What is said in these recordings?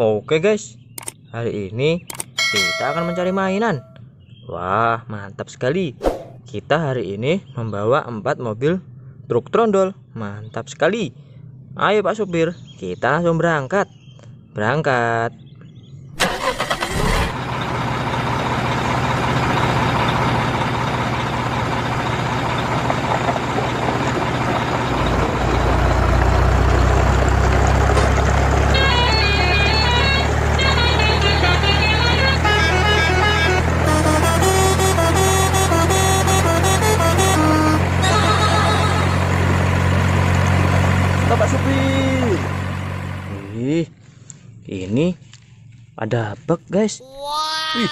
Oke guys, hari ini kita akan mencari mainan. Wah, mantap sekali. Kita hari ini membawa empat mobil truk trondol. Mantap sekali. Ayo Pak Supir, kita langsung berangkat. Berangkat. Bapak supir. Ih, ini ada bug guys. Wow. Ih,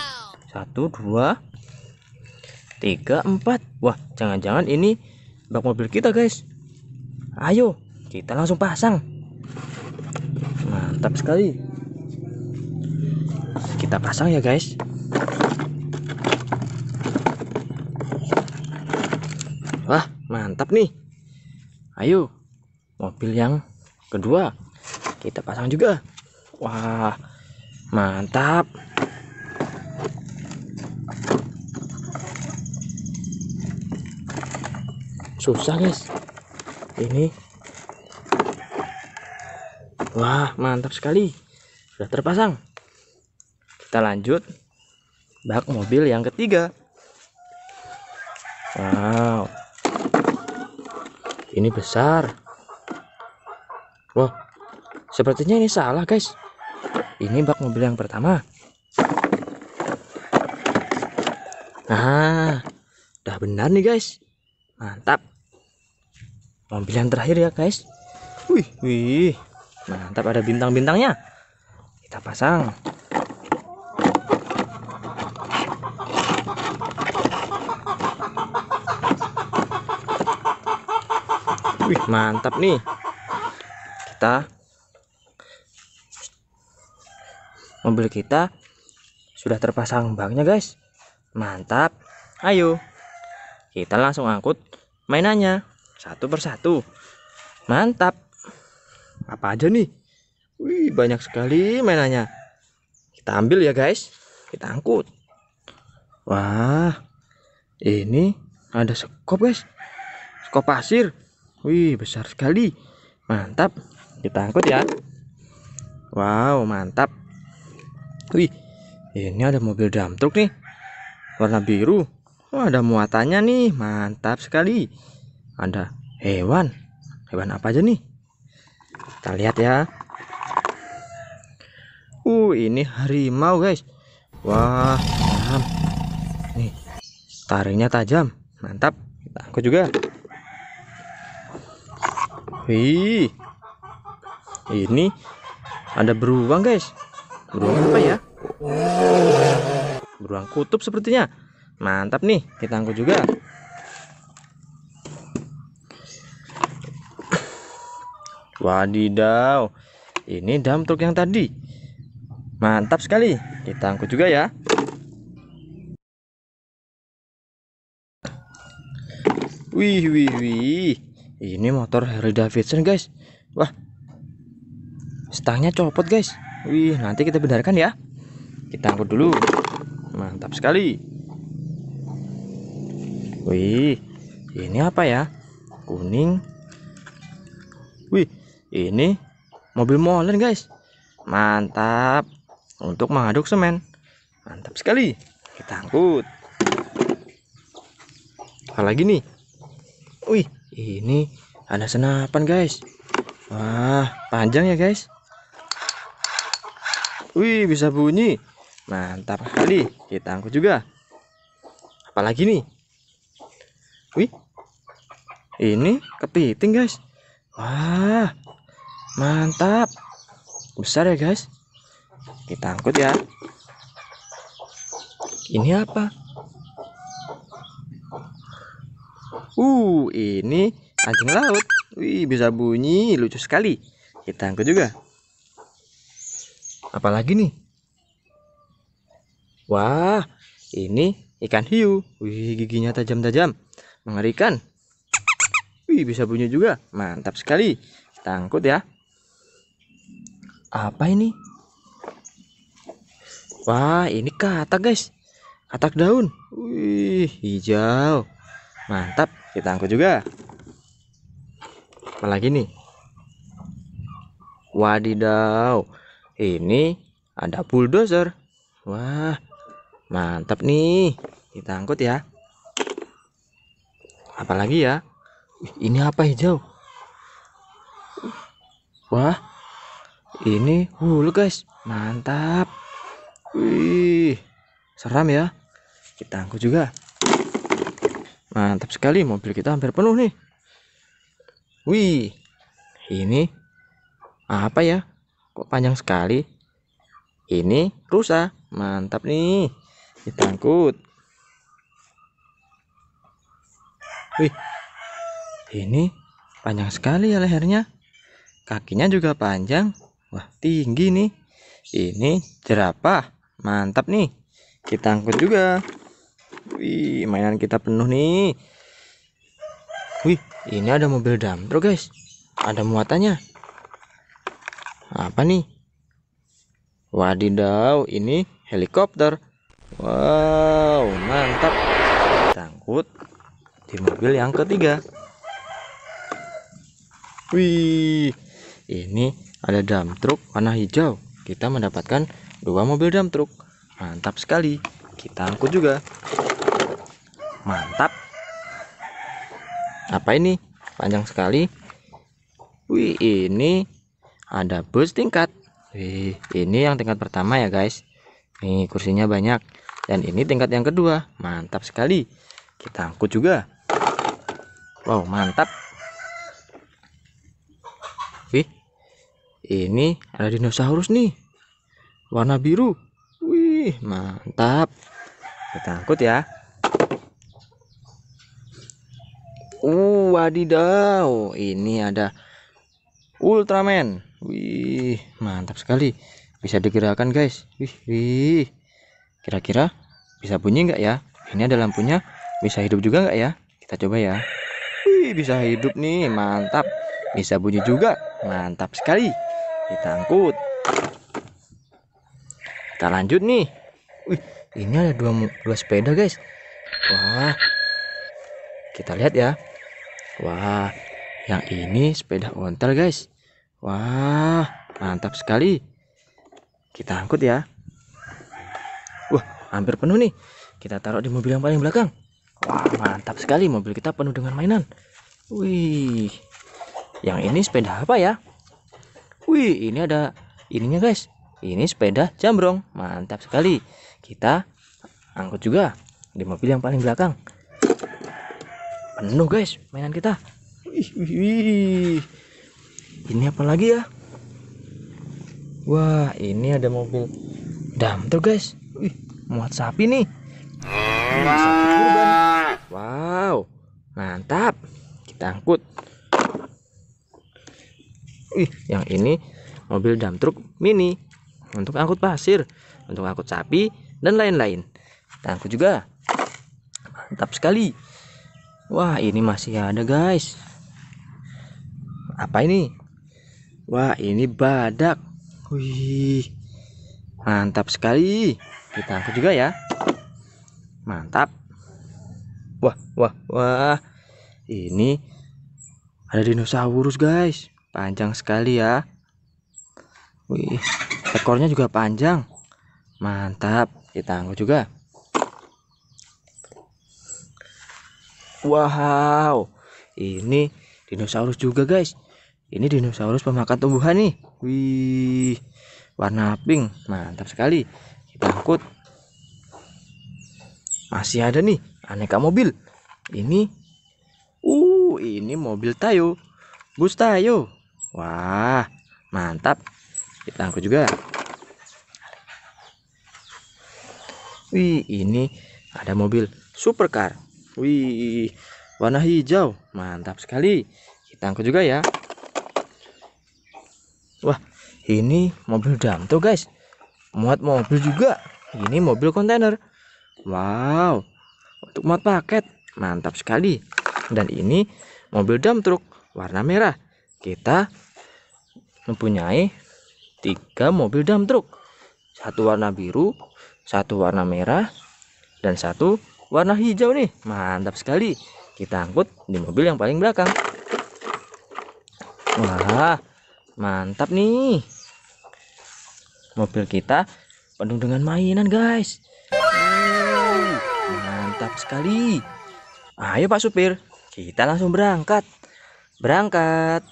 satu dua tiga empat. Wah, jangan-jangan ini bak mobil kita guys. Ayo, kita langsung pasang. Mantap sekali. Kita pasang ya guys. Wah, mantap nih. Ayo, mobil yang kedua kita pasang juga wah mantap susah guys ini wah mantap sekali sudah terpasang kita lanjut bak mobil yang ketiga wow ini besar Wah, sepertinya ini salah guys. Ini bak mobil yang pertama. Nah, udah benar nih guys. Mantap. Mobil yang terakhir ya guys. Wih, wih. Mantap ada bintang-bintangnya. Kita pasang. Wih, mantap nih kita mobil kita sudah terpasang baknya guys mantap ayo kita langsung angkut mainannya satu persatu mantap apa aja nih wih banyak sekali mainannya kita ambil ya guys kita angkut wah ini ada sekop guys sekop pasir wih besar sekali mantap kita angkut ya. Wow, mantap. Wih, ini ada mobil dam truk nih. Warna biru. Oh, ada muatannya nih. Mantap sekali. Ada hewan. Hewan apa aja nih? Kita lihat ya. Uh, ini harimau, guys. Wah, tajam. Nih, tarinya tajam. Mantap. Kita angkut juga. Wih, ini ada beruang guys beruang apa ya beruang kutub sepertinya mantap nih kita angkut juga wadidaw ini dam truk yang tadi mantap sekali kita angkut juga ya wih wih wih ini motor Harley Davidson guys wah stangnya copot guys wih nanti kita benarkan ya kita angkut dulu mantap sekali wih ini apa ya kuning wih ini mobil molen guys mantap untuk mengaduk semen mantap sekali kita angkut apalagi nih wih ini ada senapan guys wah panjang ya guys Wih, bisa bunyi. Mantap kali. Kita angkut juga. Apalagi nih? Wih. Ini kepiting, guys. Wah. Mantap. Besar ya, guys. Kita angkut ya. Ini apa? Uh, ini anjing laut. Wih, bisa bunyi, lucu sekali. Kita angkut juga. Apalagi nih? Wah, ini ikan hiu. Wih, giginya tajam-tajam. Mengerikan. Wih, bisa bunyi juga. Mantap sekali. Tangkut ya. Apa ini? Wah, ini katak, guys. Katak daun. Wih, hijau. Mantap. Kita angkut juga. Apalagi nih? Wadidaw ini ada bulldozer. Wah, mantap nih. Kita angkut ya. Apalagi ya? Ini apa hijau? Wah, ini hulu guys. Mantap. Wih, seram ya. Kita angkut juga. Mantap sekali mobil kita hampir penuh nih. Wih, ini apa ya? kok panjang sekali ini rusa mantap nih ditangkut wih ini panjang sekali ya lehernya kakinya juga panjang wah tinggi nih ini jerapah mantap nih kita angkut juga wih mainan kita penuh nih wih ini ada mobil truk guys ada muatannya apa nih? Wadidaw, ini helikopter. Wow, mantap. Tangkut di mobil yang ketiga. Wih, ini ada dump truk warna hijau. Kita mendapatkan dua mobil dump truk. Mantap sekali. Kita angkut juga. Mantap. Apa ini? Panjang sekali. Wih, ini ada bus tingkat Wih, ini yang tingkat pertama ya guys nih kursinya banyak dan ini tingkat yang kedua mantap sekali kita angkut juga wow mantap Wih, ini ada dinosaurus nih warna biru wih mantap kita angkut ya uh wadidaw ini ada Ultraman wih mantap sekali bisa digerakkan guys wih wih kira-kira bisa bunyi nggak ya ini ada lampunya bisa hidup juga nggak ya kita coba ya wih bisa hidup nih mantap bisa bunyi juga mantap sekali kita angkut kita lanjut nih wih ini ada dua, dua sepeda guys wah kita lihat ya wah yang ini sepeda ontel guys Wah, mantap sekali. Kita angkut ya. Wah, hampir penuh nih. Kita taruh di mobil yang paling belakang. Wah, mantap sekali. Mobil kita penuh dengan mainan. Wih. Yang ini sepeda apa ya? Wih, ini ada ininya guys. Ini sepeda jambrong. Mantap sekali. Kita angkut juga di mobil yang paling belakang. Penuh guys mainan kita. Wih, wih, wih ini apa lagi ya wah ini ada mobil dam tuh guys Wih, muat sapi nih sapi kurban wow mantap kita angkut Wih, yang ini mobil dump truk mini untuk angkut pasir, untuk angkut sapi dan lain-lain. Kita angkut juga. Mantap sekali. Wah, ini masih ada, guys. Apa ini? Wah ini badak Wih Mantap sekali Kita angkat juga ya Mantap Wah wah wah Ini Ada dinosaurus guys Panjang sekali ya Wih Ekornya juga panjang Mantap Kita angkat juga Wow Ini dinosaurus juga guys ini dinosaurus pemakan tumbuhan nih. Wih, warna pink, mantap sekali. Kita angkut. Masih ada nih aneka mobil. Ini, uh, ini mobil Tayo, bus Tayo. Wah, mantap. Kita angkut juga. Wih, ini ada mobil supercar. Wih, warna hijau, mantap sekali. Kita angkut juga ya wah ini mobil dam tuh guys muat mobil juga ini mobil kontainer wow untuk muat paket mantap sekali dan ini mobil dam truk warna merah kita mempunyai tiga mobil dam truk, satu warna biru satu warna merah dan satu warna hijau nih mantap sekali kita angkut di mobil yang paling belakang wah mantap nih mobil kita penuh dengan mainan guys mantap sekali ayo pak supir kita langsung berangkat berangkat